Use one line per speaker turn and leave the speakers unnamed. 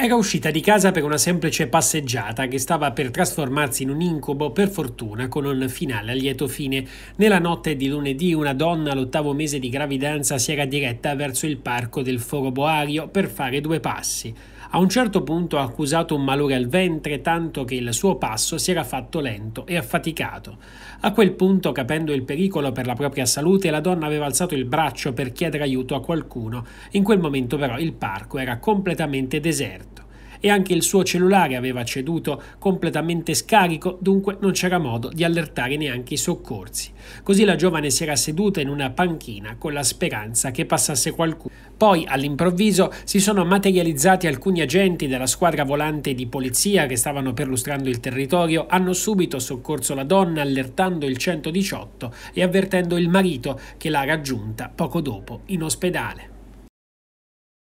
Era uscita di casa per una semplice passeggiata che stava per trasformarsi in un incubo per fortuna con un finale a lieto fine. Nella notte di lunedì una donna all'ottavo mese di gravidanza si era diretta verso il parco del Foro Boario per fare due passi. A un certo punto ha accusato un malore al ventre tanto che il suo passo si era fatto lento e affaticato. A quel punto, capendo il pericolo per la propria salute, la donna aveva alzato il braccio per chiedere aiuto a qualcuno. In quel momento però il parco era completamente deserto e anche il suo cellulare aveva ceduto completamente scarico, dunque non c'era modo di allertare neanche i soccorsi. Così la giovane si era seduta in una panchina con la speranza che passasse qualcuno. Poi all'improvviso si sono materializzati alcuni agenti della squadra volante di polizia che stavano perlustrando il territorio, hanno subito soccorso la donna allertando il 118 e avvertendo il marito che l'ha raggiunta poco dopo in ospedale.